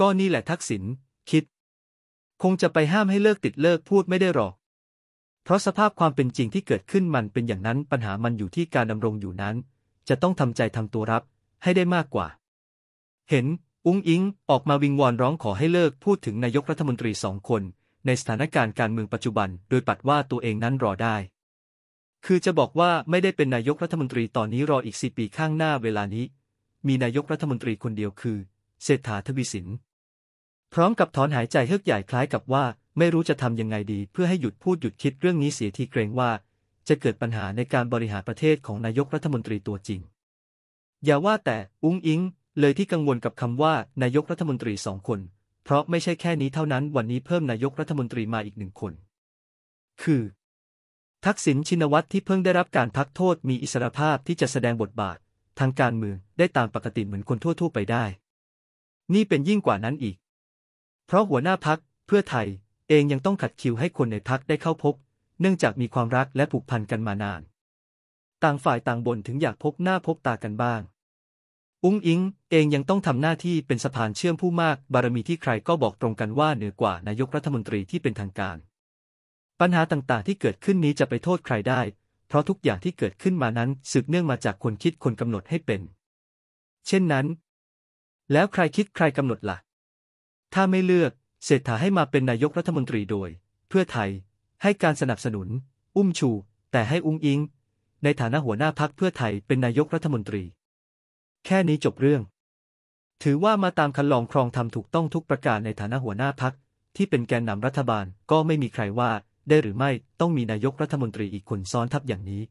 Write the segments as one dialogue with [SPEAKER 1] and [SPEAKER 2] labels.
[SPEAKER 1] ก็นี่แหละทักษิณคิด คงจะไปห้ามให้เลิกติดเลิกพูดไม่ได้หรอก เพราะสภาพความเป็นจริงที่เกิดขึ้นมันเป็นอย่างนั้นปัญหามันอยู่ที่การดำรงอยู่นั้น จะต้องทำใจทำตัวรับให้ได้มากกว่า เห็นอุ้งอิงออกมาวิงวอนร้องขอให้เลิกพูดถึงนายกรัฐมนตรีสองคน ในสถานการณ์การเมืองปัจจุบัน โดยปัดว่าตัวเองนั้นรอได้ คือจะบอกว่าไม่ได้เป็นนายกรัฐมนตรีตอนนี้รออีกสี่ปีข้างหน้าเวลานี้ มีนายกรัฐมนตรีคนเดียวคือเศรษฐาทวีสิน พร้อมกับถอนหายใจเฮือกใหญ่คล้ายกับว่า ไม่รู้จะทำยังไงดีเพื่อให้หยุดพูดหยุดคิดเรื่องนี้เสียทีเกรงว่า จะเกิดปัญหาในการบริหารประเทศของนายกรัฐมนตรีตัวจริง อย่าว่าแต่อุ้งอิง เลยที่กังวลกับคำว่านายกรัฐมนตรีสองคนเพราะไม่ใช่แค่นี้เท่านั้นวันนี้เพิ่มนายกรัฐมนตรีมาอีกหนึ่งคน คือ ทักษิณชินวัตรที่เพิ่งได้รับการพักโทษมีอิสรภาพที่จะแสดงบทบาท ทางการเมือง ได้ตามปกติเหมือนคนทั่ว ๆ ไปได้นี่เป็นยิ่งกว่านั้นอีก เพราะหัวหน้าพักเพื่อไทยเองยังต้องขัดคิวให้คนในพักได้เข้าพบ เนื่องจากมีความรักและผูกพันกันมานาน ต่างฝ่ายต่างบ่นถึงอยากพบหน้าพบตากันบ้าง อุ้งอิงเองยังต้องทำหน้าที่เป็นสะพานเชื่อมผู้มากบารมีที่ใครก็บอกตรงกันว่าเหนือกว่านายกรัฐมนตรีที่เป็นทางการ ปัญหาต่างๆที่เกิดขึ้นนี้จะไปโทษใครได้ เพราะทุกอย่างที่เกิดขึ้นมานั้นสืบเนื่องมาจากคนคิดคนกำหนดให้เป็น เช่นนั้นแล้วใครคิดใครกำหนดละ่ะ ถ้าไม่เลือกเศรษฐาให้มาเป็นนายกรัฐมนตรีโดย เพื่อไทย ให้การสนับสนุน อุ้มชู แต่ให้อุ้งอิง ในฐานะหัวหน้าพักเพื่อไทยเป็นนายกรัฐมนตรี แค่นี้จบเรื่อง ถือว่ามาตามคันลองครองทำถูกต้องทุกประการในฐานะหัวหน้าพักที่เป็นแกนนำรัฐบาลก็ไม่มีใครว่าได้หรือไม่ต้องมีนายกรัฐมนตรีอีกคนซ้อนทับอย่างนี้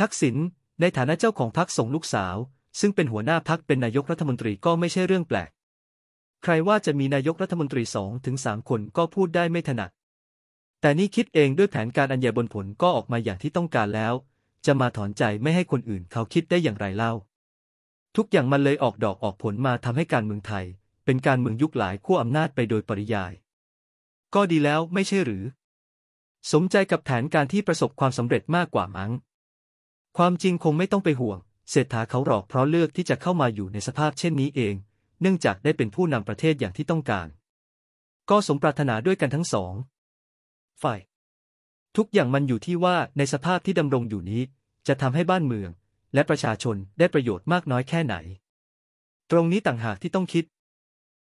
[SPEAKER 1] ทักษิณในฐานะเจ้าของพักส่งลูกสาวซึ่งเป็นหัวหน้าพักเป็นนายกรัฐมนตรีก็ไม่ใช่เรื่องแปลก ใครว่าจะมีนายกรัฐมนตรีสองถึงสามคนก็พูดได้ไม่ถนัด แต่นี่คิดเองด้วยแผนการอันใหญ่บนผลก็ออกมาอย่างที่ต้องการแล้ว จะมาถอนใจไม่ให้คนอื่นเขาคิดได้อย่างไรเล่า ทุกอย่างมันเลยออกดอกออกผลมาทำให้การเมืองไทย เป็นการเมืองยุคหลายขั้วอำนาจไปโดยปริยาย ก็ดีแล้วไม่ใช่หรือ สมใจกับแผนการที่ประสบความสำเร็จมากกว่ามั้ง ความจริงคงไม่ต้องไปห่วงเศรษฐาเขาหลอกเพราะเลือกที่จะเข้ามาอยู่ในสภาพเช่นนี้เอง เนื่องจากได้เป็นผู้นำประเทศอย่างที่ต้องการ ก็สมปรารถนาด้วยกันทั้งสองฝ่ายทุกอย่างมันอยู่ที่ว่าในสภาพที่ดำรงอยู่นี้จะทำให้บ้านเมือง และประชาชนได้ประโยชน์มากน้อยแค่ไหน ตรงนี้ต่างหากที่ต้องคิด